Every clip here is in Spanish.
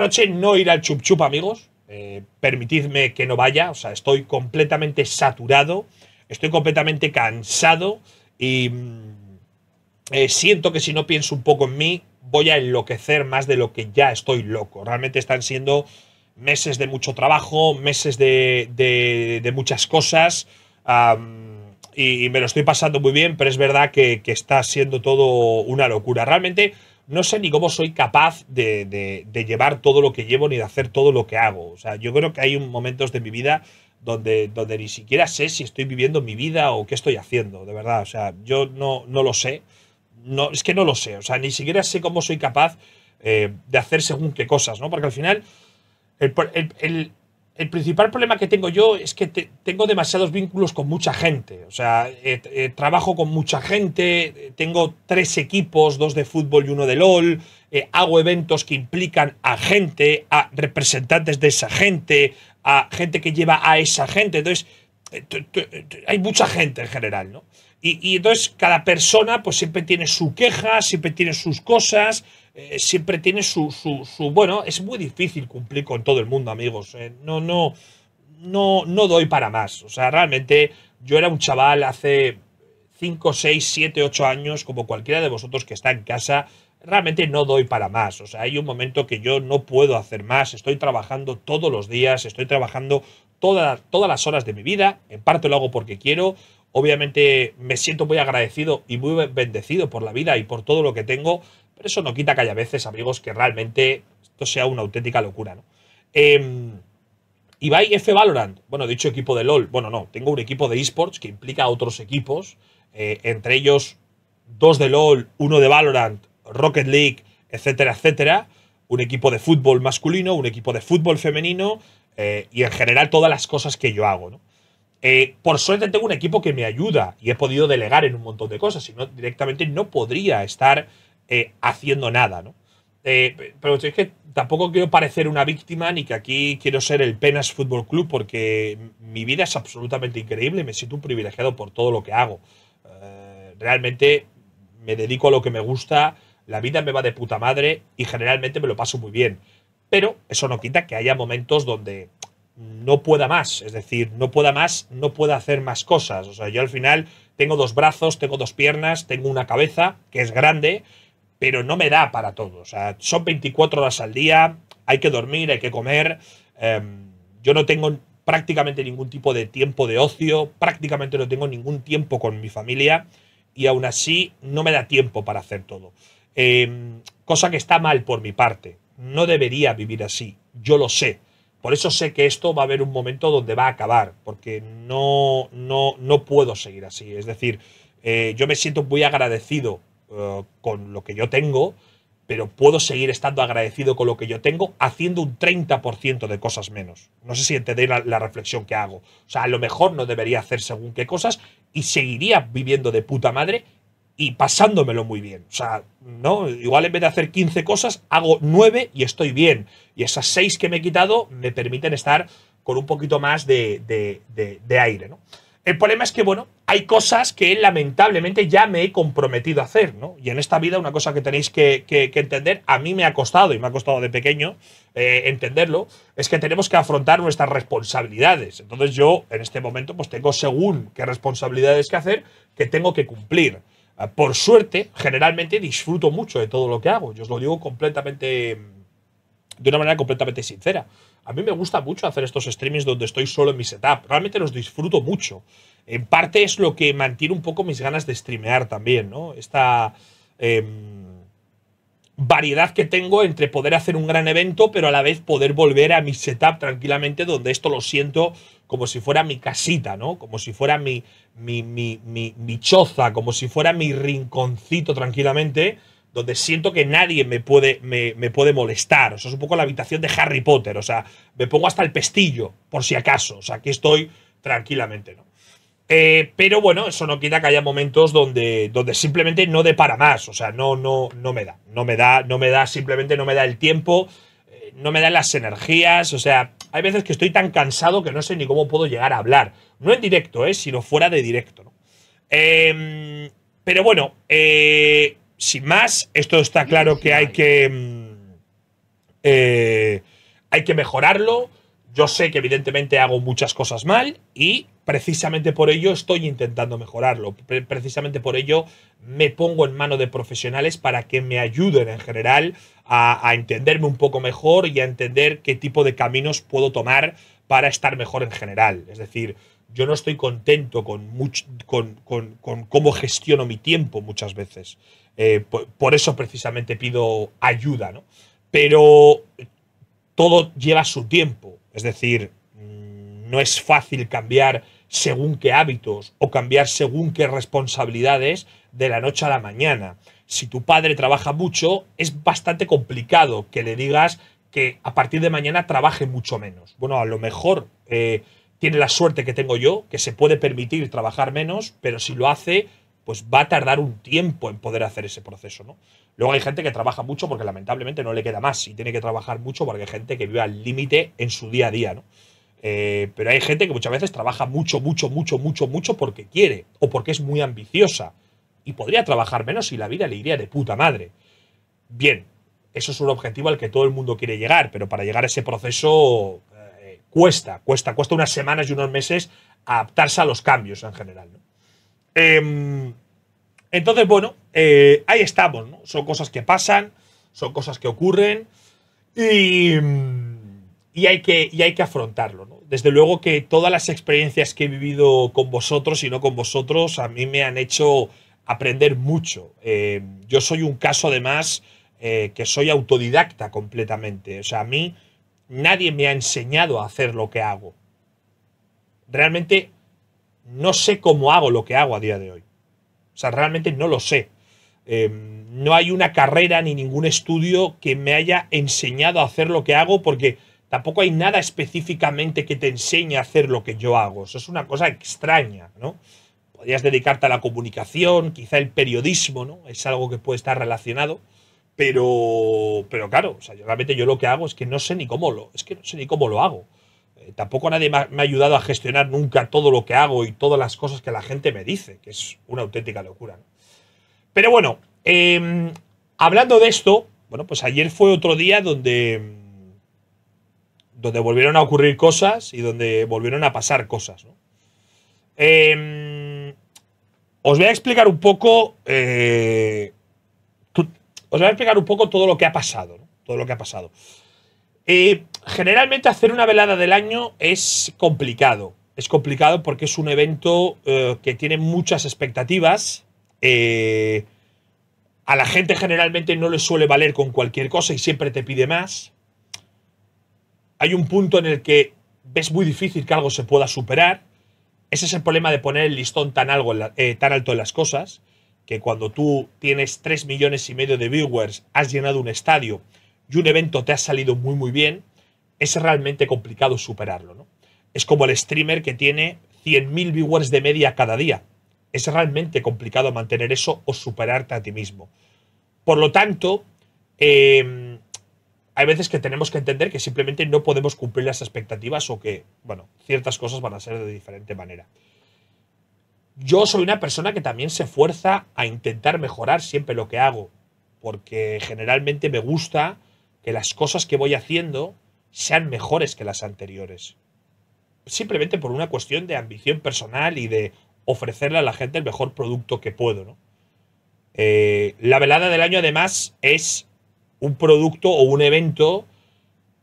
noche no ir al chup chup, amigos. Eh, permitidme que no vaya. O sea, estoy completamente saturado. Estoy completamente cansado. Y mm, eh, siento que si no pienso un poco en mí, voy a enloquecer más de lo que ya estoy loco. Realmente están siendo meses de mucho trabajo, meses de, muchas cosas. y, me lo estoy pasando muy bien, pero es verdad que está siendo todo una locura. Realmente no sé ni cómo soy capaz de, llevar todo lo que llevo ni de hacer todo lo que hago. O sea, yo creo que hay momentos de mi vida donde, donde ni siquiera sé si estoy viviendo mi vida o qué estoy haciendo, de verdad. O sea, yo no, no lo sé. No, es que no lo sé. O sea, ni siquiera sé cómo soy capaz eh, de hacer según qué cosas, ¿no? Porque al final, el el principal problema que tengo yo es que tengo demasiados vínculos con mucha gente. O sea, trabajo con mucha gente, tengo tres equipos, dos de fútbol y uno de LOL, eh, hago eventos que implican a gente, a representantes de esa gente, a gente que lleva a esa gente. Entonces, eh, hay mucha gente en general, ¿no? Y, y entonces cada persona pues siempre tiene su queja, siempre tiene sus cosas. Eh, siempre tiene su, su, su, Bueno, es muy difícil cumplir con todo el mundo, amigos. Eh, no, no, no, no doy para más. O sea, realmente yo era un chaval hace 5, 6, 7, 8 años, como cualquiera de vosotros que está en casa. Realmente no doy para más. O sea, hay un momento que yo no puedo hacer más. Estoy trabajando todos los días, estoy trabajando todas las horas de mi vida. En parte lo hago porque quiero. Obviamente me siento muy agradecido y muy bendecido por la vida y por todo lo que tengo, pero eso no quita que haya veces, amigos, que realmente esto sea una auténtica locura, ¿no? Eh, Ibai F. Valorant, bueno, dicho equipo de LOL, bueno, no, tengo un equipo de esports que implica a otros equipos, eh, entre ellos dos de LOL, uno de Valorant, Rocket League, etcétera, etcétera, un equipo de fútbol masculino, un equipo de fútbol femenino eh, y en general todas las cosas que yo hago, eh, por suerte tengo un equipo que me ayuda y he podido delegar en un montón de cosas, si no directamente no podría estar eh, haciendo nada, ¿no? Eh, pero es que tampoco quiero parecer una víctima ni que aquí quiero ser el Penas Fútbol Club porque mi vida es absolutamente increíble, me siento un privilegiado por todo lo que hago. Eh, realmente me dedico a lo que me gusta, la vida me va de puta madre y generalmente me lo paso muy bien. Pero eso no quita que haya momentos donde no pueda más, es decir, no pueda más, no pueda hacer más cosas. O sea, yo al final tengo dos brazos, tengo dos piernas, tengo una cabeza que es grande pero no me da para todo. son 24 horas al día, hay que dormir, hay que comer. Em, yo no tengo prácticamente ningún tipo de tiempo de ocio, prácticamente no tengo ningún tiempo con mi familia y aún así no me da tiempo para hacer todo. Em, cosa que está mal por mi parte. No debería vivir así, yo lo sé. Por eso sé que esto va a haber un momento donde va a acabar, porque no, no, no puedo seguir así. Es decir, eh, yo me siento muy agradecido eh, con lo que yo tengo, pero puedo seguir estando agradecido con lo que yo tengo haciendo un 30% de cosas menos. No sé si entendéis la, reflexión que hago. O sea, a lo mejor no debería hacer según qué cosas y seguiría viviendo de puta madre y pasándomelo muy bien. O sea, ¿no? Igual en vez de hacer 15 cosas, hago 9 y estoy bien. Y esas 6 que me he quitado me permiten estar con un poquito más de, de aire, ¿no? El problema es que, bueno, hay cosas que lamentablemente ya me he comprometido a hacer, ¿no? Y en esta vida una cosa que tenéis que, entender, a mí me ha costado, y me ha costado de pequeño eh, entenderlo, es que tenemos que afrontar nuestras responsabilidades. Entonces yo en este momento pues tengo según qué responsabilidades que hacer, que tengo que cumplir. Ah, por suerte, generalmente disfruto mucho de todo lo que hago, yo os lo digo completamente, de una manera completamente sincera. A mí me gusta mucho hacer estos streamings donde estoy solo en mi setup. Realmente los disfruto mucho. En parte es lo que mantiene un poco mis ganas de streamear también, ¿no? Esta em, variedad que tengo entre poder hacer un gran evento, pero a la vez poder volver a mi setup tranquilamente, donde esto lo siento como si fuera mi casita, ¿no? Como si fuera mi, mi, mi, mi choza, como si fuera mi rinconcito tranquilamente donde siento que nadie me puede, me, puede molestar. O sea, es un poco la habitación de Harry Potter. O sea, me pongo hasta el pestillo, por si acaso. O sea, aquí estoy tranquilamente, ¿no? Eh, pero bueno, eso no quita que haya momentos donde, donde simplemente no dé para más. O sea, no, no, no me da. No me da, no me da, simplemente no me da el tiempo, eh, no me dan las energías. O sea, hay veces que estoy tan cansado que no sé ni cómo puedo llegar a hablar. No en directo, ¿eh? sino fuera de directo. Em, pero bueno, sin más, esto está claro que hay que. Mm, eh, hay que mejorarlo. Yo sé que evidentemente hago muchas cosas mal y precisamente por ello estoy intentando mejorarlo. Precisamente por ello me pongo en mano de profesionales para que me ayuden en general a, entenderme un poco mejor y a entender qué tipo de caminos puedo tomar para estar mejor en general. Es decir, yo no estoy contento con, con, cómo gestiono mi tiempo muchas veces. Eh, por, eso precisamente pido ayuda, ¿no? Pero todo lleva su tiempo, es decir, mm, no es fácil cambiar según qué hábitos o cambiar según qué responsabilidades de la noche a la mañana. Si tu padre trabaja mucho, es bastante complicado que le digas que a partir de mañana trabaje mucho menos. Bueno, a lo mejor eh, tiene la suerte que tengo yo, que se puede permitir trabajar menos, pero si lo hace, pues va a tardar un tiempo en poder hacer ese proceso, ¿no? Luego hay gente que trabaja mucho porque lamentablemente no le queda más y tiene que trabajar mucho porque hay gente que vive al límite en su día a día, ¿no? Eh, pero hay gente que muchas veces trabaja mucho, mucho, mucho, mucho, mucho porque quiere o porque es muy ambiciosa y podría trabajar menos y la vida le iría de puta madre. Bien, eso es un objetivo al que todo el mundo quiere llegar, pero para llegar a ese proceso eh, cuesta, cuesta, cuesta unas semanas y unos meses adaptarse a los cambios en general. ¿no? Em, entonces, bueno, eh, ahí estamos, ¿no? Son cosas que pasan, son cosas que ocurren y, mm, hay, que, hay que afrontarlo, Desde luego que todas las experiencias que he vivido con vosotros y no con vosotros a mí me han hecho aprender mucho. Eh, yo soy un caso, además, eh, que soy autodidacta completamente. O sea, a mí nadie me ha enseñado a hacer lo que hago. Realmente no sé cómo hago lo que hago a día de hoy. O sea, realmente no lo sé. Em, no hay una carrera ni ningún estudio que me haya enseñado a hacer lo que hago porque tampoco hay nada específicamente que te enseñe a hacer lo que yo hago. Eso es una cosa extraña, ¿no? Podrías dedicarte a la comunicación, quizá el periodismo, ¿no? Es algo que puede estar relacionado, pero, pero claro, o sea, realmente yo lo que hago es que no sé ni cómo lo, es que no sé ni cómo lo hago. Eh, tampoco nadie me ha ayudado a gestionar nunca todo lo que hago y todas las cosas que la gente me dice, que es una auténtica locura. Pero bueno, em, hablando de esto, bueno, pues ayer fue otro día donde, donde volvieron a ocurrir cosas y donde volvieron a pasar cosas. Em, os voy a explicar un poco. Eh, os voy a explicar un poco todo lo que ha pasado. Todo lo que ha pasado. Eh, generalmente hacer una velada del año es complicado. Es complicado porque es un evento eh, que tiene muchas expectativas. Eh, a la gente generalmente no le suele valer con cualquier cosa y siempre te pide más. Hay un punto en el que ves muy difícil que algo se pueda superar. Ese es el problema de poner el listón tan, eh, tan alto en las cosas, que cuando tú tienes 3 millones y medio de viewers, has llenado un estadio y un evento te ha salido muy muy bien, es realmente complicado superarlo. Es como el streamer que tiene 100.000 viewers de media cada día. Es realmente complicado mantener eso o superarte a ti mismo. Por lo tanto, em, hay veces que tenemos que entender que simplemente no podemos cumplir las expectativas o que, bueno, ciertas cosas van a ser de diferente manera. Yo soy una persona que también se fuerza a intentar mejorar siempre lo que hago, porque generalmente me gusta que las cosas que voy haciendo sean mejores que las anteriores. Simplemente por una cuestión de ambición personal y de ofrecerle a la gente el mejor producto que puedo. Eh, la velada del año además es un producto o un evento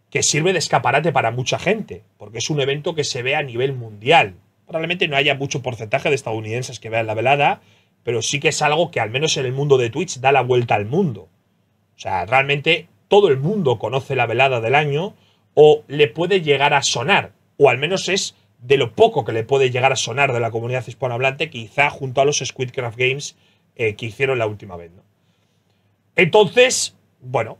que sirve de escaparate para mucha gente, porque es un evento que se ve a nivel mundial. Probablemente no haya mucho porcentaje de estadounidenses que vean la velada, pero sí que es algo que al menos en el mundo de Twitch da la vuelta al mundo. O sea, realmente todo el mundo conoce la velada del año o le puede llegar a sonar, o al menos es de lo poco que le puede llegar a sonar de la comunidad hispanohablante, quizá junto a los Squidcraft Games eh, que hicieron la última vez. ¿no? Entonces, bueno,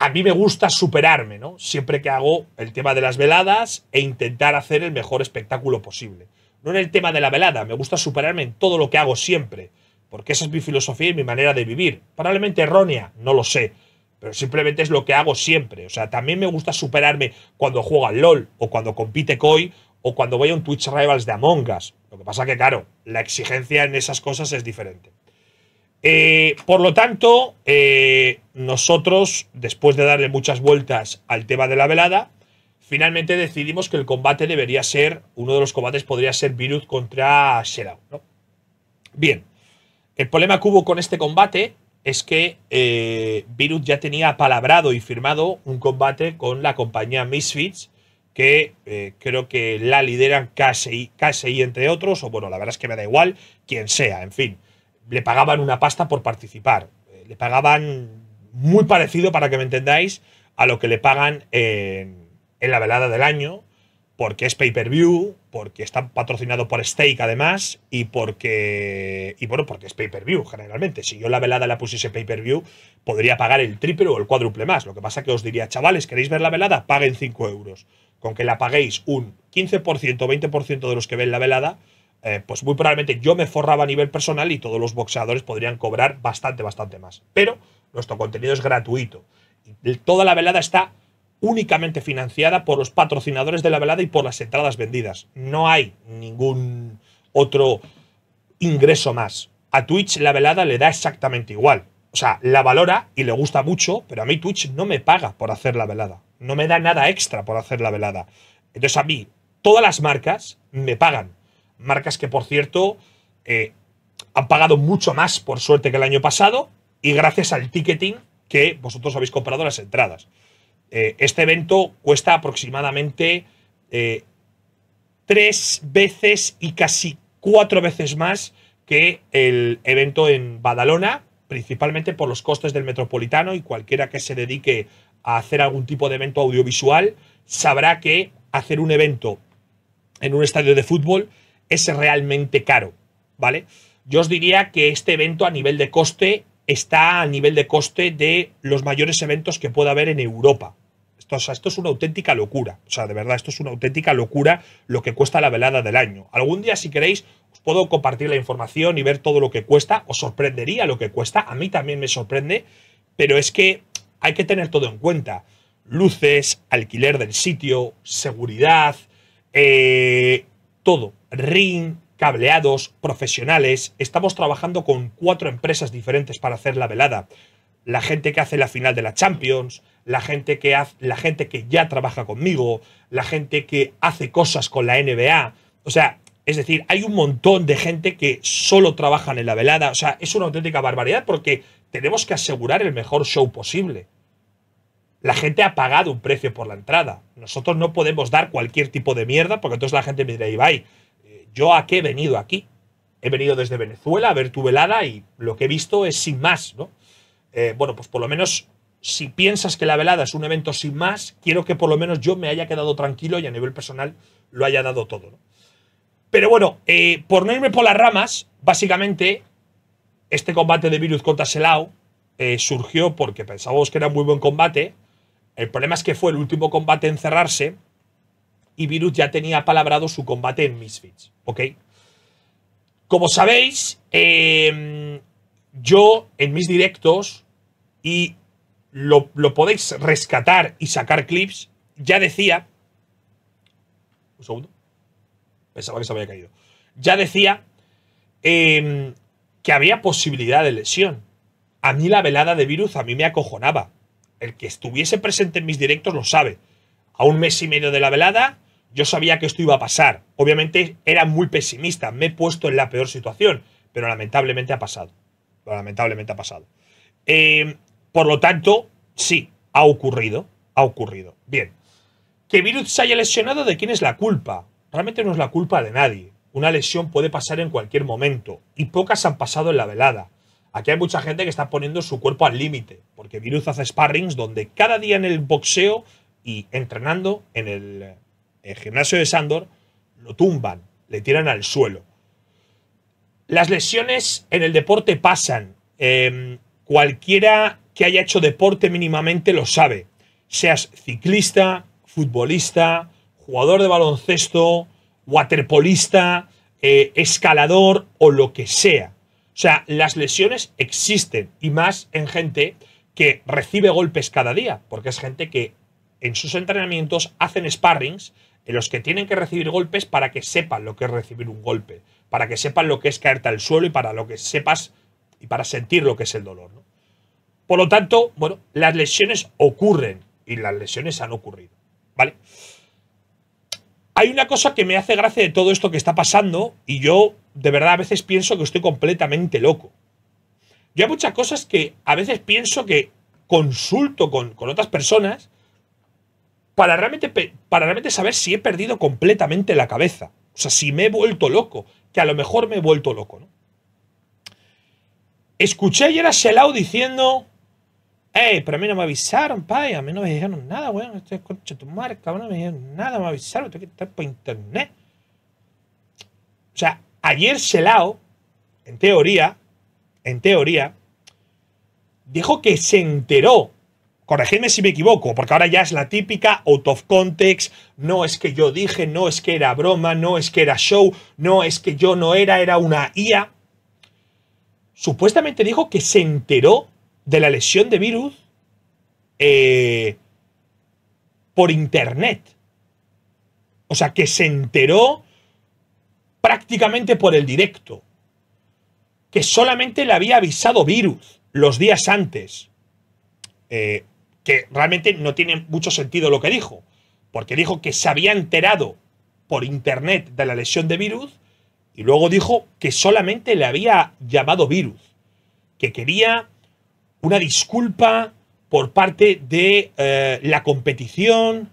a mí me gusta superarme, ¿no? Siempre que hago el tema de las veladas e intentar hacer el mejor espectáculo posible. No en el tema de la velada, me gusta superarme en todo lo que hago siempre, porque esa es mi filosofía y mi manera de vivir. Probablemente errónea, no lo sé pero simplemente es lo que hago siempre. O sea, también me gusta superarme cuando juega LOL o cuando compite Koi o cuando voy a un Twitch Rivals de Among Us. Lo que pasa que, claro, la exigencia en esas cosas es diferente. Eh, por lo tanto, eh, nosotros, después de darle muchas vueltas al tema de la velada, finalmente decidimos que el combate debería ser, uno de los combates podría ser Virus contra Shadow. Bien, el problema que hubo con este combate es que eh, Virus ya tenía palabrado y firmado un combate con la compañía Misfits, que eh, creo que la lideran KSI, entre otros, o bueno, la verdad es que me da igual, quien sea, en fin. Le pagaban una pasta por participar. Eh, le pagaban muy parecido, para que me entendáis, a lo que le pagan en, en la velada del año porque es pay-per-view, porque está patrocinado por Steak además, y porque. Y bueno, porque es pay-per-view generalmente. Si yo la velada la pusiese pay-per-view, podría pagar el triple o el cuádruple más. Lo que pasa que os diría, chavales, ¿queréis ver la velada? Paguen 5 euros. Con que la paguéis un 15% o 20% de los que ven la velada, eh, pues muy probablemente yo me forraba a nivel personal y todos los boxeadores podrían cobrar bastante, bastante más. Pero nuestro contenido es gratuito. Y toda la velada está únicamente financiada por los patrocinadores de la velada y por las entradas vendidas. No hay ningún otro ingreso más. A Twitch la velada le da exactamente igual. O sea, la valora y le gusta mucho, pero a mí Twitch no me paga por hacer la velada. No me da nada extra por hacer la velada. Entonces a mí, todas las marcas me pagan. Marcas que, por cierto, eh, han pagado mucho más, por suerte, que el año pasado y gracias al ticketing que vosotros habéis comprado las entradas. Eh, este evento cuesta aproximadamente eh, tres veces y casi cuatro veces más que el evento en Badalona, principalmente por los costes del metropolitano y cualquiera que se dedique a hacer algún tipo de evento audiovisual sabrá que hacer un evento en un estadio de fútbol es realmente caro, ¿vale? Yo os diría que este evento a nivel de coste está al nivel de coste de los mayores eventos que pueda haber en Europa. Esto, esto es una auténtica locura. O sea, de verdad, esto es una auténtica locura lo que cuesta la velada del año. Algún día, si queréis, os puedo compartir la información y ver todo lo que cuesta. Os sorprendería lo que cuesta. A mí también me sorprende. Pero es que hay que tener todo en cuenta. Luces, alquiler del sitio, seguridad, eh, todo. Ring, cableados, profesionales. Estamos trabajando con cuatro empresas diferentes para hacer la velada. La gente que hace la final de la Champions, la gente que, hace, la gente que ya trabaja conmigo, la gente que hace cosas con la NBA. O sea, es decir, hay un montón de gente que solo trabajan en la velada. O sea, es una auténtica barbaridad porque tenemos que asegurar el mejor show posible. La gente ha pagado un precio por la entrada. Nosotros no podemos dar cualquier tipo de mierda porque entonces la gente me dirá, Ibai, ¿yo a qué he venido aquí? He venido desde Venezuela a ver tu velada y lo que he visto es sin más, ¿no? Eh, bueno, pues por lo menos si piensas que la velada es un evento sin más, quiero que por lo menos yo me haya quedado tranquilo y a nivel personal lo haya dado todo, Pero bueno, eh, por no irme por las ramas, básicamente este combate de Virus contra Selao eh, surgió porque pensábamos que era un muy buen combate. El problema es que fue el último combate en cerrarse y Virus ya tenía palabrado su combate en Misfits. ¿Ok? Como sabéis, em, yo en mis directos, y lo, podéis rescatar y sacar clips, ya decía. Un segundo. Pensaba que se había caído. Ya decía em, que había posibilidad de lesión. A mí la velada de virus a mí me acojonaba. El que estuviese presente en mis directos lo sabe. A un mes y medio de la velada, yo sabía que esto iba a pasar. Obviamente era muy pesimista, me he puesto en la peor situación, pero lamentablemente ha pasado. lamentablemente ha pasado. Eh, por lo tanto, sí, ha ocurrido, ha ocurrido. Bien. Que Virus se haya lesionado, ¿de quién es la culpa? Realmente no es la culpa de nadie. Una lesión puede pasar en cualquier momento, y pocas han pasado en la velada. Aquí hay mucha gente que está poniendo su cuerpo al límite, porque Virus hace sparrings donde cada día en el boxeo y entrenando en el el gimnasio de Sándor, lo tumban, le tiran al suelo. Las lesiones en el deporte pasan. Em, cualquiera que haya hecho deporte mínimamente lo sabe. Seas ciclista, futbolista, jugador de baloncesto, waterpolista, eh, escalador o lo que sea. O sea, las lesiones existen y más en gente que recibe golpes cada día, porque es gente que en sus entrenamientos hacen sparrings en los que tienen que recibir golpes para que sepan lo que es recibir un golpe, para que sepan lo que es caerte al suelo y para lo que sepas y para sentir lo que es el dolor. Por lo tanto, bueno, las lesiones ocurren y las lesiones han ocurrido. ¿Vale? Hay una cosa que me hace gracia de todo esto que está pasando y yo de verdad a veces pienso que estoy completamente loco. Yo hay muchas cosas que a veces pienso que consulto con, con otras personas para realmente, para realmente saber si he perdido completamente la cabeza. O sea, si me he vuelto loco, que a lo mejor me he vuelto loco, ¿no? Escuché ayer a Selao diciendo, ¡Ey, pero a mí no me avisaron, pay! A mí no me dijeron nada, weón. Estoy concha tu marca mí no me dijeron nada, me avisaron, tengo que estar por internet. O sea, ayer Selao, en teoría, en teoría, dijo que se enteró corregidme si me equivoco, porque ahora ya es la típica out of context, no es que yo dije, no es que era broma, no es que era show, no es que yo no era, era una IA. Supuestamente dijo que se enteró de la lesión de virus eh, por internet. O sea, que se enteró prácticamente por el directo. Que solamente le había avisado virus los días antes. Eh, que realmente no tiene mucho sentido lo que dijo, porque dijo que se había enterado por internet de la lesión de virus y luego dijo que solamente le había llamado virus, que quería una disculpa por parte de eh, la competición,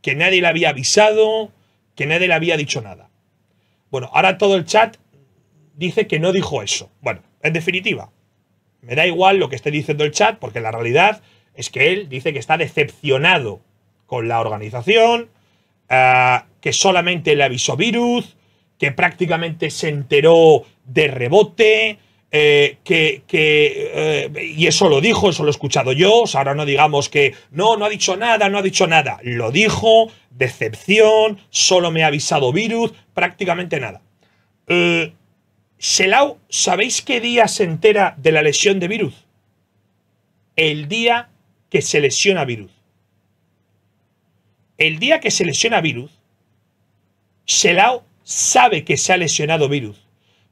que nadie le había avisado, que nadie le había dicho nada. Bueno, ahora todo el chat dice que no dijo eso. Bueno, en definitiva, me da igual lo que esté diciendo el chat, porque la realidad es que él dice que está decepcionado con la organización, ah, que solamente le avisó virus, que prácticamente se enteró de rebote, eh, que, eh, y eso lo dijo, eso lo he escuchado yo, ahora no digamos que no, no ha dicho nada, no ha dicho nada, lo dijo, decepción, solo me ha avisado virus, prácticamente nada. Eh, Selau, ¿sabéis qué día se entera de la lesión de virus? El día que se lesiona virus. El día que se lesiona virus, Selao sabe que se ha lesionado virus,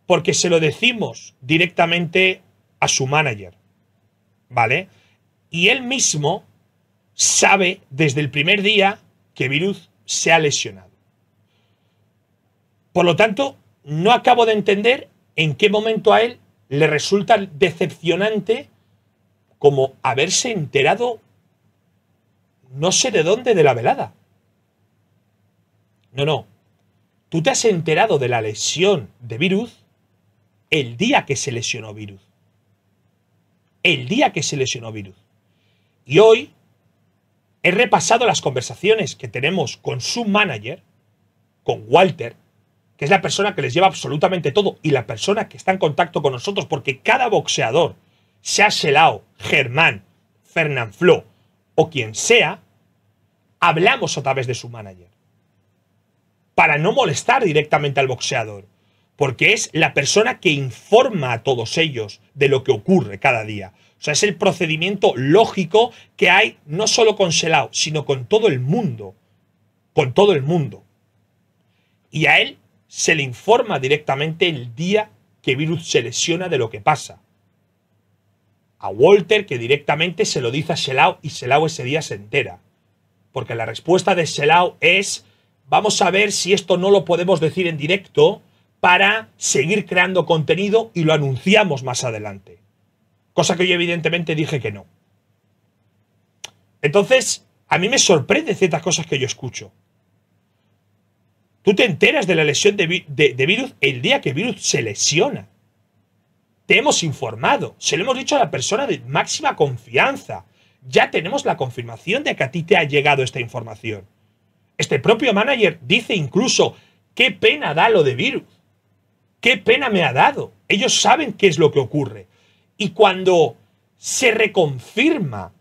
porque se lo decimos directamente a su manager. ¿Vale? Y él mismo sabe desde el primer día que virus se ha lesionado. Por lo tanto, no acabo de entender en qué momento a él le resulta decepcionante como haberse enterado no sé de dónde de la velada. No, no. Tú te has enterado de la lesión de virus el día que se lesionó virus. El día que se lesionó virus. Y hoy he repasado las conversaciones que tenemos con su manager, con Walter, que es la persona que les lleva absolutamente todo y la persona que está en contacto con nosotros, porque cada boxeador sea Selao, Germán, Flo o quien sea, hablamos otra vez de su manager. Para no molestar directamente al boxeador, porque es la persona que informa a todos ellos de lo que ocurre cada día. O sea, es el procedimiento lógico que hay no solo con Selao, sino con todo el mundo. Con todo el mundo. Y a él se le informa directamente el día que Virus se lesiona de lo que pasa a Walter que directamente se lo dice a Shelau y Shelau ese día se entera. Porque la respuesta de Shelau es, vamos a ver si esto no lo podemos decir en directo para seguir creando contenido y lo anunciamos más adelante. Cosa que yo evidentemente dije que no. Entonces, a mí me sorprende ciertas cosas que yo escucho. Tú te enteras de la lesión de Virus el día que Virus se lesiona. Te hemos informado, se lo hemos dicho a la persona de máxima confianza. Ya tenemos la confirmación de que a ti te ha llegado esta información. Este propio manager dice incluso, qué pena da lo de virus. Qué pena me ha dado. Ellos saben qué es lo que ocurre. Y cuando se reconfirma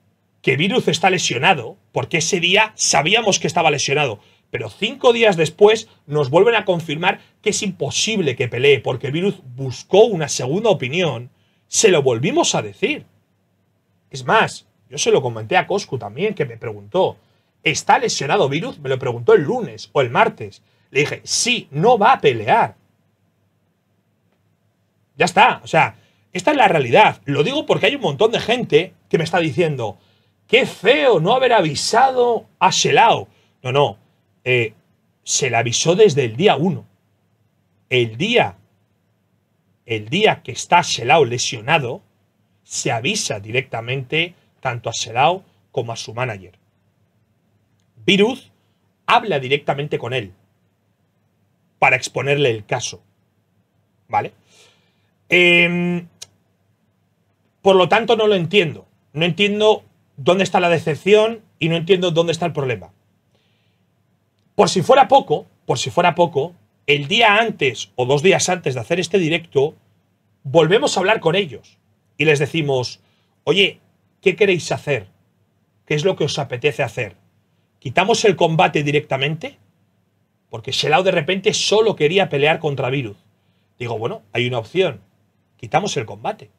que virus está lesionado, porque ese día sabíamos que estaba lesionado, pero cinco días después nos vuelven a confirmar que es imposible que pelee porque el Virus buscó una segunda opinión. Se lo volvimos a decir. Es más, yo se lo comenté a Coscu también, que me preguntó, ¿está lesionado Virus? Me lo preguntó el lunes o el martes. Le dije, sí, no va a pelear. Ya está, o sea, esta es la realidad. Lo digo porque hay un montón de gente que me está diciendo, qué feo no haber avisado a Shelao. No, no, eh, se le avisó desde el día 1. El día, el día que está Selao lesionado, se avisa directamente tanto a Selao como a su manager. Virus habla directamente con él para exponerle el caso. ¿Vale? Em, por lo tanto, no lo entiendo. No entiendo dónde está la decepción y no entiendo dónde está el problema. Por si fuera poco, por si fuera poco, el día antes o dos días antes de hacer este directo, volvemos a hablar con ellos y les decimos, oye, ¿qué queréis hacer? ¿Qué es lo que os apetece hacer? ¿Quitamos el combate directamente? Porque Shelao de repente solo quería pelear contra Virus. Digo, bueno, hay una opción. Quitamos el combate.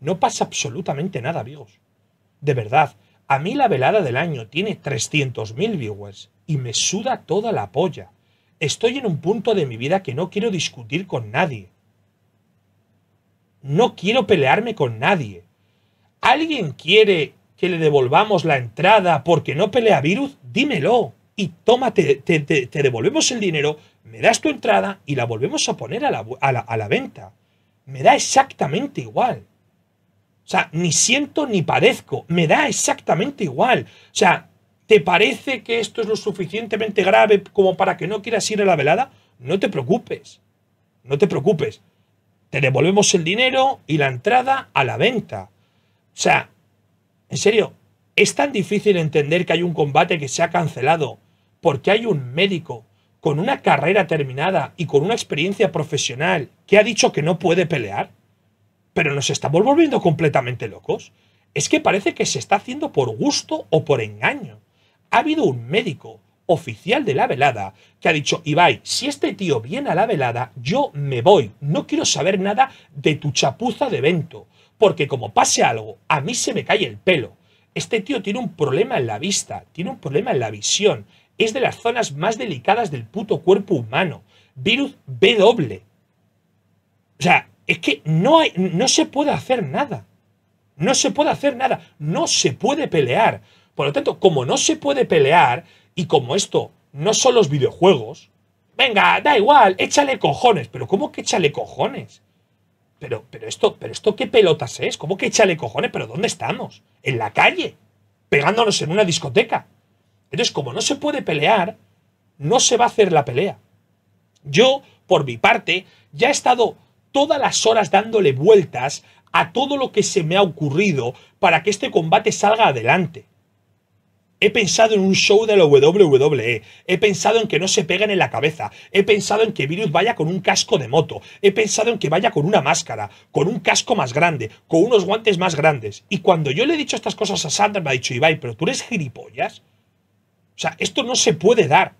No pasa absolutamente nada, amigos. De verdad, a mí la velada del año tiene 300.000 viewers y me suda toda la polla. Estoy en un punto de mi vida que no quiero discutir con nadie. No quiero pelearme con nadie. ¿Alguien quiere que le devolvamos la entrada porque no pelea virus? Dímelo. Y tómate te, devolvemos el dinero, me das tu entrada y la volvemos a poner a la, a la venta. Me da exactamente igual. O sea, ni siento ni padezco. Me da exactamente igual. O sea, ¿Te parece que esto es lo suficientemente grave como para que no quieras ir a la velada? No te preocupes. No te preocupes. Te devolvemos el dinero y la entrada a la venta. O sea, en serio, es tan difícil entender que hay un combate que se ha cancelado porque hay un médico con una carrera terminada y con una experiencia profesional que ha dicho que no puede pelear. Pero nos estamos volviendo completamente locos. Es que parece que se está haciendo por gusto o por engaño ha habido un médico oficial de la velada que ha dicho, Ibai, si este tío viene a la velada, yo me voy, no quiero saber nada de tu chapuza de evento, porque como pase algo, a mí se me cae el pelo. Este tío tiene un problema en la vista, tiene un problema en la visión, es de las zonas más delicadas del puto cuerpo humano. Virus B doble. O sea, es que no, no se puede hacer nada. No se puede hacer nada. No se puede pelear. Por lo tanto, como no se puede pelear y como esto no son los videojuegos, venga, da igual, échale cojones. Pero ¿cómo que échale cojones? Pero, pero esto, pero esto qué pelotas es? ¿Cómo que échale cojones? ¿Pero dónde estamos? En la calle, pegándonos en una discoteca. Entonces, como no se puede pelear, no se va a hacer la pelea. Yo, por mi parte, ya he estado todas las horas dándole vueltas a todo lo que se me ha ocurrido para que este combate salga adelante. He pensado en un show de la WWE. He pensado en que no se peguen en la cabeza. He pensado en que Virus vaya con un casco de moto. He pensado en que vaya con una máscara, con un casco más grande, con unos guantes más grandes. Y cuando yo le he dicho estas cosas a Sandra, me ha dicho, Ibai, pero tú eres gilipollas. O sea, esto no se puede dar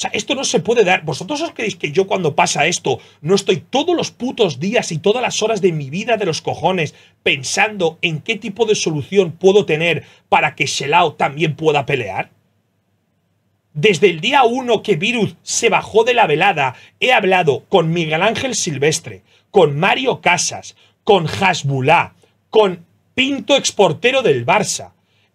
sea, esto no se puede dar. ¿Vosotros os creéis que yo cuando pasa esto no estoy todos los putos días y todas las horas de mi vida de los cojones pensando en qué tipo de solución puedo tener para que Shelao también pueda pelear? Desde el día 1 que Virus se bajó de la velada, he hablado con Miguel Ángel Silvestre, con Mario Casas, con Hasbulá, con Pinto exportero del Barça.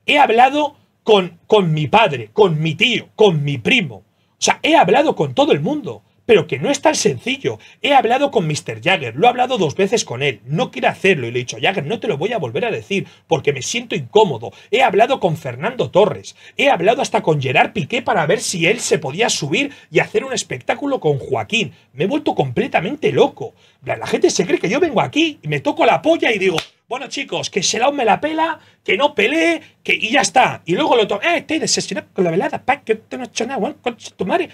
He hablado con, con mi padre, con mi tío, con mi primo. O sea, he hablado con todo el mundo pero que no es tan sencillo. He hablado con Mr. Jagger, lo he hablado dos veces con él, no quiere hacerlo y le he dicho, Jagger, no te lo voy a volver a decir porque me siento incómodo. He hablado con Fernando Torres, he hablado hasta con Gerard Piqué para ver si él se podía subir y hacer un espectáculo con Joaquín. Me he vuelto completamente loco. La, gente se cree que yo vengo aquí y me toco la polla y digo, bueno chicos, que se la me la pela, que no pelee, que y ya está. Y luego lo tomo, eh, estoy desesperado con la velada, pa, que te no he hecho nada, con tu madre.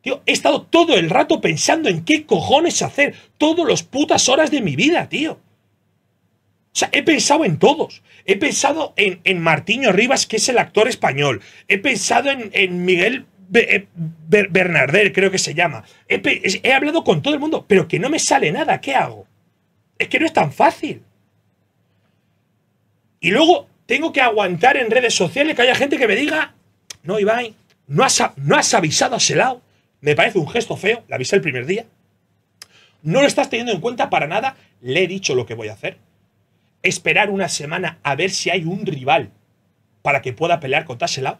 Tío, he estado todo el rato pensando en qué cojones hacer. Todos los putas horas de mi vida, tío. O sea, he pensado en todos. He pensado en, en Martiño Rivas, que es el actor español. He pensado en, Miguel eh, Bernardel, Bernarder, creo que se llama. He, hablado con todo el mundo, pero que no me sale nada. ¿Qué hago? Es que no es tan fácil. Y luego tengo que aguantar en redes sociales que haya gente que me diga, no, Ibai, no has, no has avisado a ese lado me parece un gesto feo, la avisé el primer día. No lo estás teniendo en cuenta para nada, le he dicho lo que voy a hacer. Esperar una semana a ver si hay un rival para que pueda pelear contra Selao.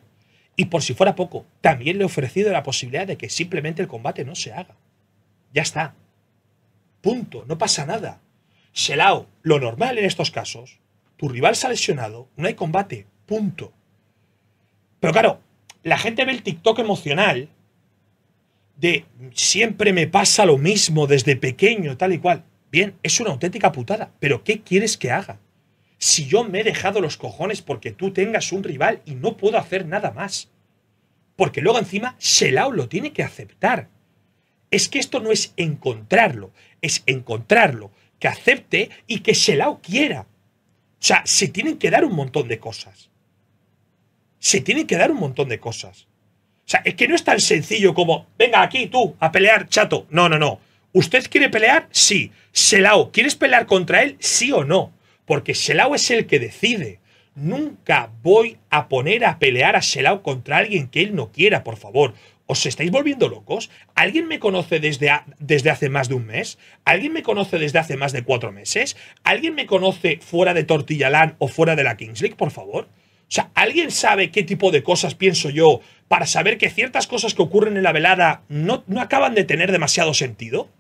Y por si fuera poco, también le he ofrecido la posibilidad de que simplemente el combate no se haga. Ya está. Punto, no pasa nada. Selao, lo normal en estos casos, tu rival se ha lesionado, no hay combate, punto. Pero claro, la gente ve el TikTok emocional de siempre me pasa lo mismo desde pequeño, tal y cual. Bien, es una auténtica putada, pero ¿qué quieres que haga? Si yo me he dejado los cojones porque tú tengas un rival y no puedo hacer nada más. Porque luego encima Selao lo tiene que aceptar. Es que esto no es encontrarlo, es encontrarlo, que acepte y que Selao quiera. O sea, se tienen que dar un montón de cosas. Se tienen que dar un montón de cosas. O sea, es que no es tan sencillo como, venga aquí tú, a pelear, chato. No, no, no. ¿Usted quiere pelear? Sí. Selao, ¿quieres pelear contra él? Sí o no. Porque Selao es el que decide. Nunca voy a poner a pelear a Selao contra alguien que él no quiera, por favor. ¿Os estáis volviendo locos? ¿Alguien me conoce desde, desde hace más de un mes? ¿Alguien me conoce desde hace más de cuatro meses? ¿Alguien me conoce fuera de Tortillaland o fuera de la Kings League, por favor? O sea, ¿alguien sabe qué tipo de cosas pienso yo para saber que ciertas cosas que ocurren en la velada no, acaban de tener demasiado sentido?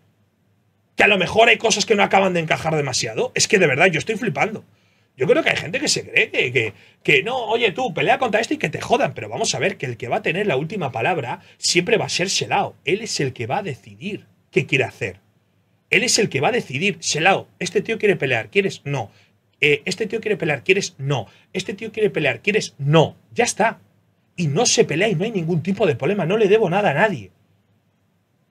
Que a lo mejor hay cosas que no acaban de encajar demasiado. Es que de verdad yo estoy flipando. Yo creo que hay gente que se cree que, que, no, oye tú, pelea contra esto y que te jodan, pero vamos a ver que el que va a tener la última palabra siempre va a ser Selao. Él es el que va a decidir qué quiere hacer. Él es el que va a decidir, Selao, este tío quiere pelear, ¿quieres? No. Eh, este tío quiere pelear, quieres no, este tío quiere pelear, quieres no, ya está. Y no se pelea y no hay ningún tipo de problema, no le debo nada a nadie.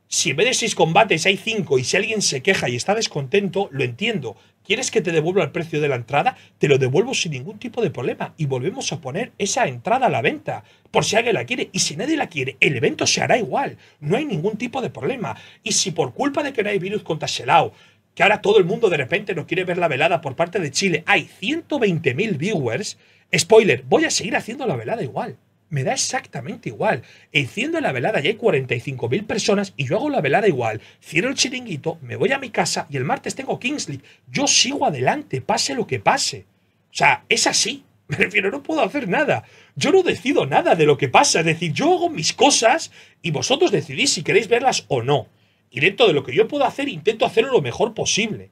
Si en vez de seis combates hay cinco y si alguien se queja y está descontento, lo entiendo. ¿Quieres que te devuelva el precio de la entrada? Te lo devuelvo sin ningún tipo de problema y volvemos a poner esa entrada a la venta por si alguien la quiere. Y si nadie la quiere, el evento se hará igual. No hay ningún tipo de problema. Y si por culpa de que no hay virus contagiado, que ahora todo el mundo de repente no quiere ver la velada por parte de Chile. Hay 120.000 viewers. Spoiler, voy a seguir haciendo la velada igual. Me da exactamente igual. Enciendo la velada y hay 45.000 personas y yo hago la velada igual. Cierro el chiringuito, me voy a mi casa y el martes tengo Kingsley. Yo sigo adelante, pase lo que pase. O sea, es así. Me refiero, no puedo hacer nada. Yo no decido nada de lo que pasa. Es decir, yo hago mis cosas y vosotros decidís si queréis verlas o no. Y dentro de lo que yo puedo hacer, intento hacerlo lo mejor posible.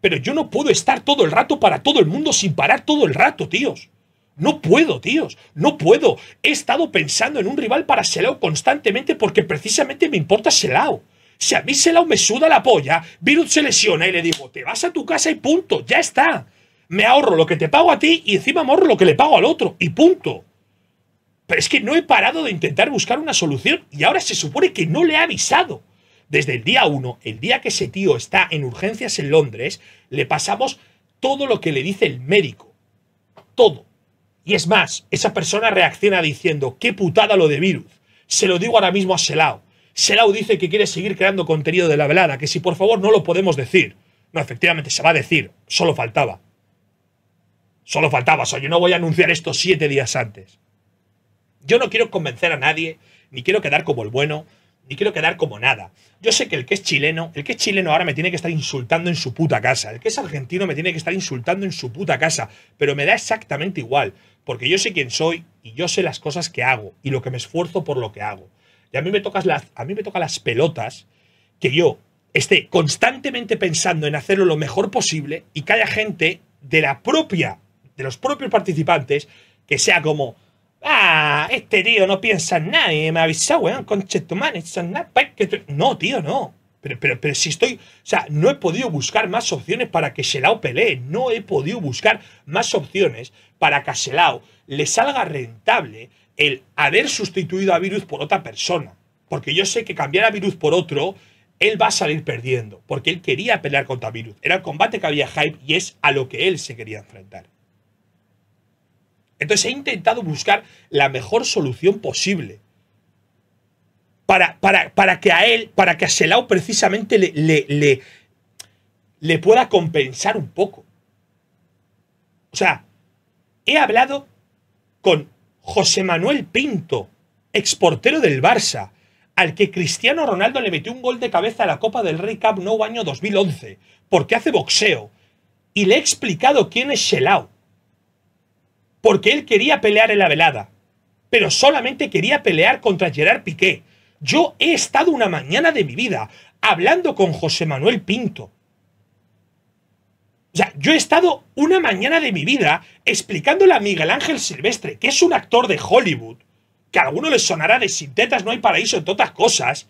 Pero yo no puedo estar todo el rato para todo el mundo sin parar todo el rato, tíos. No puedo, tíos, no puedo. He estado pensando en un rival para Selao constantemente porque precisamente me importa Selao. Si a mí Selao me suda la polla, Virus se lesiona y le digo, te vas a tu casa y punto, ya está. Me ahorro lo que te pago a ti y encima me ahorro lo que le pago al otro y punto. Pero es que no he parado de intentar buscar una solución y ahora se supone que no le he avisado. Desde el día 1, el día que ese tío está en urgencias en Londres, le pasamos todo lo que le dice el médico. Todo. Y es más, esa persona reacciona diciendo, qué putada lo de virus. Se lo digo ahora mismo a Selao. Selao dice que quiere seguir creando contenido de la velada, que si por favor no lo podemos decir. No, efectivamente, se va a decir. Solo faltaba. Solo faltaba. O sea, yo no voy a anunciar esto siete días antes. Yo no quiero convencer a nadie, ni quiero quedar como el bueno ni quiero quedar como nada. Yo sé que el que es chileno, el que es chileno ahora me tiene que estar insultando en su puta casa. El que es argentino me tiene que estar insultando en su puta casa. Pero me da exactamente igual, porque yo sé quién soy y yo sé las cosas que hago y lo que me esfuerzo por lo que hago. Y a mí me, tocas las, a mí me toca las pelotas que yo esté constantemente pensando en hacerlo lo mejor posible y que haya gente de la propia, de los propios participantes, que sea como Ah, este tío no piensa en nadie. Me avisado, weón, Con No, tío, no. Pero, pero, pero si estoy. O sea, no he podido buscar más opciones para que Selao pelee. No he podido buscar más opciones para que a Shelao le salga rentable el haber sustituido a Virus por otra persona. Porque yo sé que cambiar a Virus por otro, él va a salir perdiendo. Porque él quería pelear contra Virus. Era el combate que había hype y es a lo que él se quería enfrentar. Entonces he intentado buscar la mejor solución posible. Para, para, que a él, para que a Selao precisamente le, le, le, pueda compensar un poco. O sea, he hablado con José Manuel Pinto, exportero del Barça, al que Cristiano Ronaldo le metió un gol de cabeza a la Copa del Rey Cup no año 2011, porque hace boxeo, y le he explicado quién es Shelau porque él quería pelear en la velada, pero solamente quería pelear contra Gerard Piqué. Yo he estado una mañana de mi vida hablando con José Manuel Pinto. O sea, yo he estado una mañana de mi vida explicándole a Miguel Ángel Silvestre, que es un actor de Hollywood, que a alguno le sonará de sin tetas no hay paraíso en todas cosas,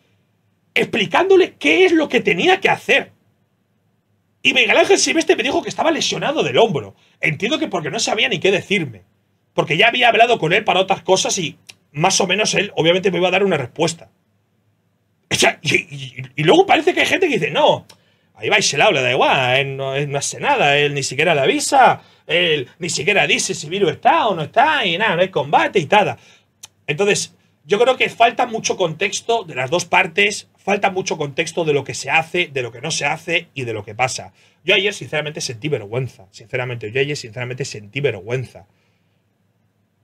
explicándole qué es lo que tenía que hacer. Y Miguel Ángel Silvestre me dijo que estaba lesionado del hombro. Entiendo que porque no sabía ni qué decirme. Porque ya había hablado con él para otras cosas y más o menos él obviamente me iba a dar una respuesta. y, luego parece que hay gente que dice, no, ahí va y se la habla, da igual, él no, hace nada, él ni siquiera la avisa, él ni siquiera dice si Viru está o no está, y nada, no hay combate y nada. Entonces, yo creo que falta mucho contexto de las dos partes, falta mucho contexto de lo que se hace, de lo que no se hace y de lo que pasa. Yo ayer sinceramente sentí vergüenza, sinceramente, yo ayer sinceramente sentí vergüenza.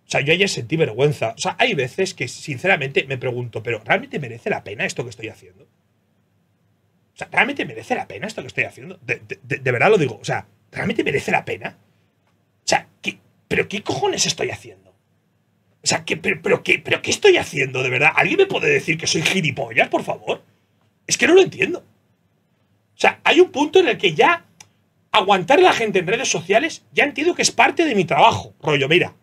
O sea, yo ayer sentí vergüenza. O sea, hay veces que sinceramente me pregunto, pero ¿realmente merece la pena esto que estoy haciendo? O sea, ¿realmente merece la pena esto que estoy haciendo? De, verdad lo digo. O sea, ¿realmente merece la pena? O sea, ¿pero qué cojones estoy haciendo? O sea, ¿qué, pero, pero, ¿qué, ¿pero qué estoy haciendo de verdad? ¿Alguien me puede decir que soy gilipollas, por favor? Es que no lo entiendo. O sea, hay un punto en el que ya aguantar a la gente en redes sociales ya entiendo que es parte de mi trabajo. Rollo, mira,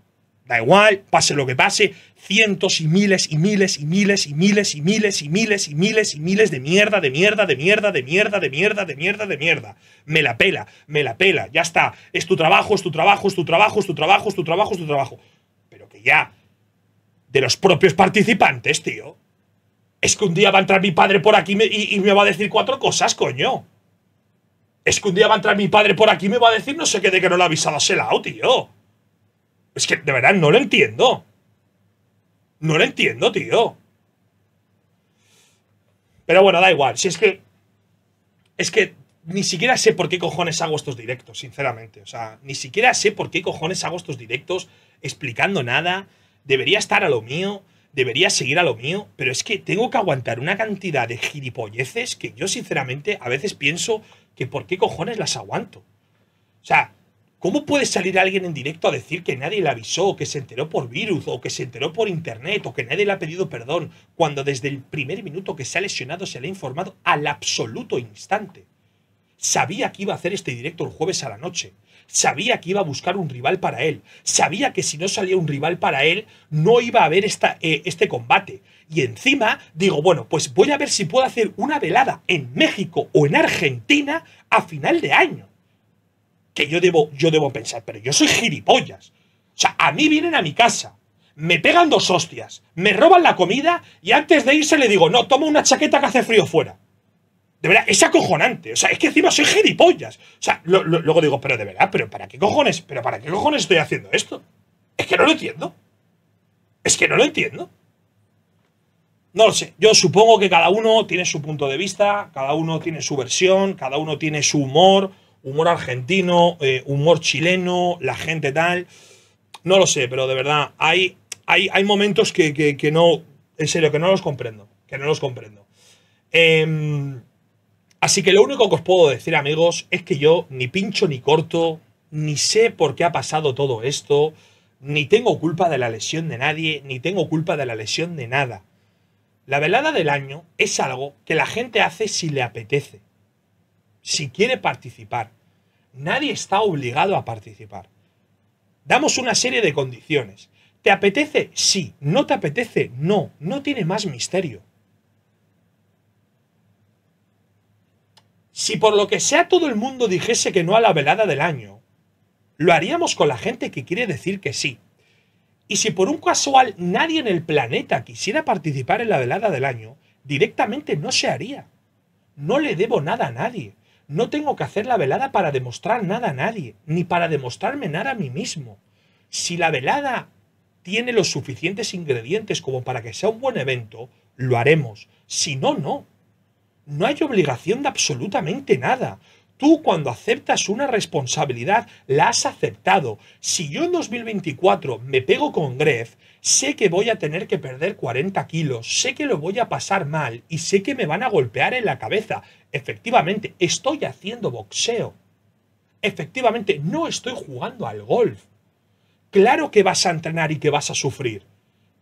da igual, pase lo que pase, cientos y miles y miles y miles y miles y miles y miles y miles y miles de mierda, de mierda, de mierda, de mierda, de mierda, de mierda, de mierda. Me la pela, me la pela, ya está. Es tu trabajo, es tu trabajo, es tu trabajo, es tu trabajo, es tu trabajo, es tu trabajo. Pero que ya de los propios participantes, tío. Es que un día va a entrar mi padre por aquí y, me va a decir cuatro cosas, coño. Es que un día va a entrar mi padre por aquí y me va a decir no sé qué de que no lo ha avisado a Selao, tío. Es que de verdad no lo entiendo. No lo entiendo, tío. Pero bueno, da igual. Si es que. Es que ni siquiera sé por qué cojones hago estos directos, sinceramente. O sea, ni siquiera sé por qué cojones hago estos directos explicando nada, debería estar a lo mío, debería seguir a lo mío, pero es que tengo que aguantar una cantidad de gilipolleces que yo sinceramente a veces pienso que por qué cojones las aguanto. O sea, ¿cómo puede salir alguien en directo a decir que nadie le avisó, o que se enteró por virus, o que se enteró por internet, o que nadie le ha pedido perdón, cuando desde el primer minuto que se ha lesionado se le ha informado al absoluto instante? Sabía que iba a hacer este directo el jueves a la noche sabía que iba a buscar un rival para él, sabía que si no salía un rival para él, no iba a haber esta, eh, este combate. Y encima digo, bueno, pues voy a ver si puedo hacer una velada en México o en Argentina a final de año. Que yo debo, yo debo pensar, pero yo soy gilipollas. O sea, a mí vienen a mi casa, me pegan dos hostias, me roban la comida y antes de irse le digo, no, toma una chaqueta que hace frío fuera. De verdad, es acojonante. O sea, es que encima soy gilipollas. O sea, luego digo, pero de verdad, pero ¿para qué cojones? ¿Pero para qué cojones estoy haciendo esto? Es que no lo entiendo. Es que no lo entiendo. No lo sé. Yo supongo que cada uno tiene su punto de vista, cada uno tiene su versión, cada uno tiene su humor, humor argentino, eh, humor chileno, la gente tal. No lo sé, pero de verdad, hay, hay, hay momentos que, que, no. En serio, que no los comprendo. Que no los comprendo. Eh, Así que lo único que os puedo decir, amigos, es que yo ni pincho ni corto, ni sé por qué ha pasado todo esto, ni tengo culpa de la lesión de nadie, ni tengo culpa de la lesión de nada. La velada del año es algo que la gente hace si le apetece, si quiere participar. Nadie está obligado a participar. Damos una serie de condiciones. ¿Te apetece? Sí. ¿No te apetece? No. No tiene más misterio. Si por lo que sea todo el mundo dijese que no a la velada del año, lo haríamos con la gente que quiere decir que sí. Y si por un casual nadie en el planeta quisiera participar en la velada del año, directamente no se haría. No le debo nada a nadie. No tengo que hacer la velada para demostrar nada a nadie, ni para demostrarme nada a mí mismo. Si la velada tiene los suficientes ingredientes como para que sea un buen evento, lo haremos. Si no, no. No hay obligación de absolutamente nada. Tú cuando aceptas una responsabilidad, la has aceptado. Si yo en 2024 me pego con Gref, sé que voy a tener que perder 40 kilos, sé que lo voy a pasar mal y sé que me van a golpear en la cabeza. Efectivamente, estoy haciendo boxeo. Efectivamente, no estoy jugando al golf. Claro que vas a entrenar y que vas a sufrir,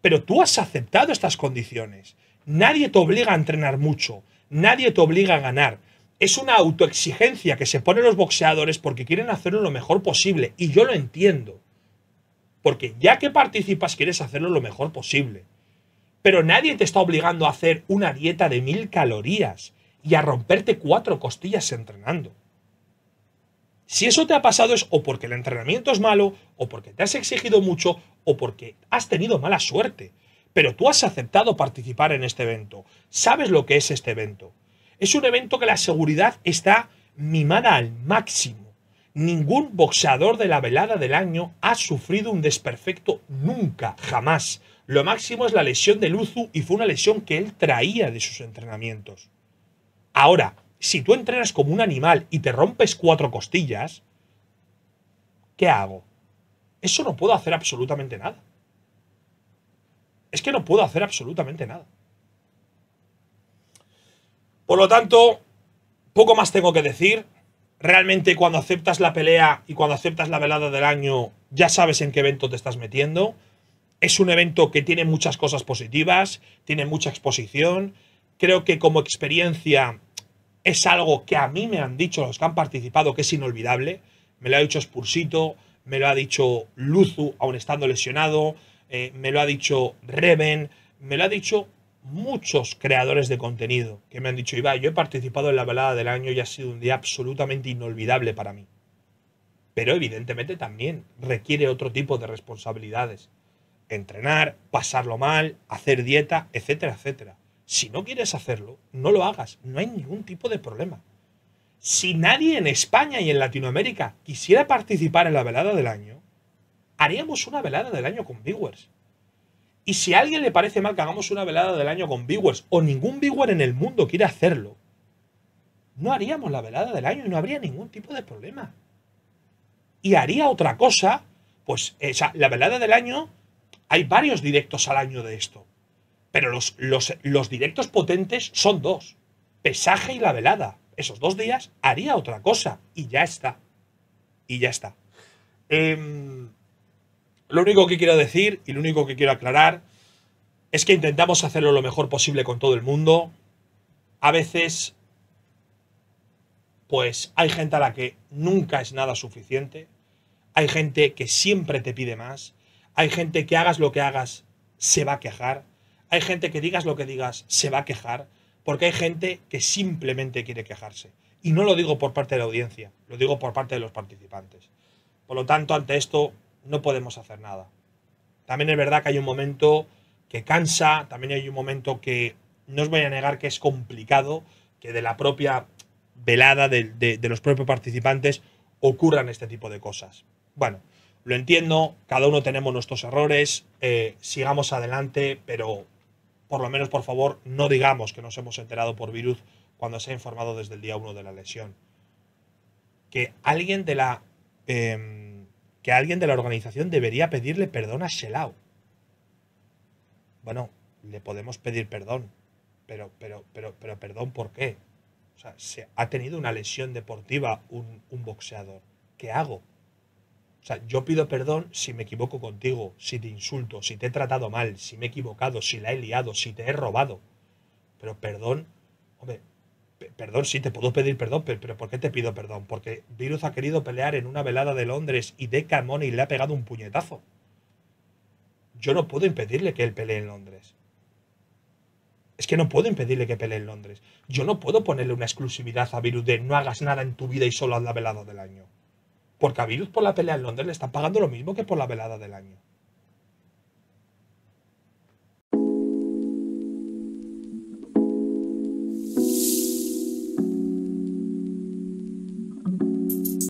pero tú has aceptado estas condiciones. Nadie te obliga a entrenar mucho. Nadie te obliga a ganar. Es una autoexigencia que se ponen los boxeadores porque quieren hacerlo lo mejor posible. Y yo lo entiendo. Porque ya que participas quieres hacerlo lo mejor posible. Pero nadie te está obligando a hacer una dieta de mil calorías y a romperte cuatro costillas entrenando. Si eso te ha pasado es o porque el entrenamiento es malo, o porque te has exigido mucho, o porque has tenido mala suerte pero tú has aceptado participar en este evento, sabes lo que es este evento. Es un evento que la seguridad está mimada al máximo. Ningún boxeador de la velada del año ha sufrido un desperfecto nunca, jamás. Lo máximo es la lesión de Luzu y fue una lesión que él traía de sus entrenamientos. Ahora, si tú entrenas como un animal y te rompes cuatro costillas, ¿qué hago? Eso no puedo hacer absolutamente nada es que no puedo hacer absolutamente nada. Por lo tanto, poco más tengo que decir. Realmente cuando aceptas la pelea y cuando aceptas la velada del año, ya sabes en qué evento te estás metiendo. Es un evento que tiene muchas cosas positivas, tiene mucha exposición. Creo que como experiencia es algo que a mí me han dicho los que han participado que es inolvidable. Me lo ha dicho Spursito, me lo ha dicho Luzu, aun estando lesionado, eh, me lo ha dicho Reven, me lo ha dicho muchos creadores de contenido que me han dicho, "Iba, yo he participado en la velada del año y ha sido un día absolutamente inolvidable para mí. Pero evidentemente también requiere otro tipo de responsabilidades. Entrenar, pasarlo mal, hacer dieta, etcétera, etcétera. Si no quieres hacerlo, no lo hagas, no hay ningún tipo de problema. Si nadie en España y en Latinoamérica quisiera participar en la velada del año, haríamos una velada del año con viewers. Y si a alguien le parece mal que hagamos una velada del año con viewers, o ningún viewer en el mundo quiere hacerlo, no haríamos la velada del año y no habría ningún tipo de problema. Y haría otra cosa, pues esa, eh, la velada del año, hay varios directos al año de esto. Pero los, los, los directos potentes son dos. Pesaje y la velada. Esos dos días haría otra cosa y ya está. Y ya está. Eh, lo único que quiero decir y lo único que quiero aclarar es que intentamos hacerlo lo mejor posible con todo el mundo. A veces, pues hay gente a la que nunca es nada suficiente. Hay gente que siempre te pide más. Hay gente que hagas lo que hagas, se va a quejar. Hay gente que digas lo que digas, se va a quejar. Porque hay gente que simplemente quiere quejarse. Y no lo digo por parte de la audiencia, lo digo por parte de los participantes. Por lo tanto, ante esto, no podemos hacer nada. También es verdad que hay un momento que cansa, también hay un momento que no os voy a negar que es complicado que de la propia velada de, los propios participantes ocurran este tipo de cosas. Bueno, lo entiendo, cada uno tenemos nuestros errores, eh, sigamos adelante, pero por lo menos, por favor, no digamos que nos hemos enterado por virus cuando se ha informado desde el día 1 de la lesión. Que alguien de la... Em, que alguien de la organización debería pedirle perdón a Shelao. Bueno, le podemos pedir perdón, pero, pero, pero, pero perdón, ¿por qué? O sea, se ha tenido una lesión deportiva un, un boxeador. ¿Qué hago? O sea, yo pido perdón si me equivoco contigo, si te insulto, si te he tratado mal, si me he equivocado, si la he liado, si te he robado. Pero perdón, hombre, Perdón, sí, te puedo pedir perdón, pero, ¿por qué te pido perdón? Porque Virus ha querido pelear en una velada de Londres y Deca Money le ha pegado un puñetazo. Yo no puedo impedirle que él pelee en Londres. Es que no puedo impedirle que pelee en Londres. Yo no puedo ponerle una exclusividad a Virus de no hagas nada en tu vida y solo haz la velada del año. Porque a Virus por la pelea en Londres le están pagando lo mismo que por la velada del año.